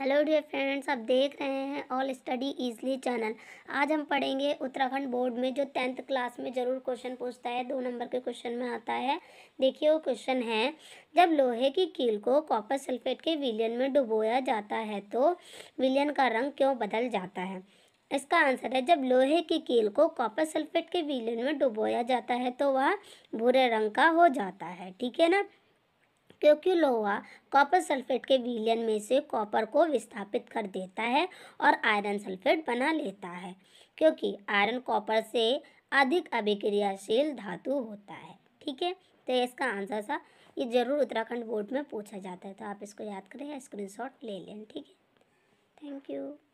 hello dear friends आप देख रहे हैं ऑल स्टडी इजली चैनल आज हम पढ़ेंगे उत्तराखंड बोर्ड में जो टेंथ क्लास में ज़रूर क्वेश्चन पूछता है दो नंबर के क्वेश्चन में आता है देखिए वो क्वेश्चन है जब लोहे की कील को कॉपर सल्फेट के विलियन में डुबोया जाता है तो विलियन का रंग क्यों बदल जाता है इसका आंसर है जब लोहे की कील को कॉपर सल्फेट के विलियन में डुबोया जाता है तो वह भूरे रंग का हो जाता है ठीक है ना क्योंकि लोहा कॉपर सल्फेट के विलयन में से कॉपर को विस्थापित कर देता है और आयरन सल्फेट बना लेता है क्योंकि आयरन कॉपर से अधिक अभिक्रियाशील धातु होता है ठीक है तो इसका आंसर था ये ज़रूर उत्तराखंड बोर्ड में पूछा जाता है तो आप इसको याद करें या स्क्रीनशॉट ले लें ठीक है थैंक यू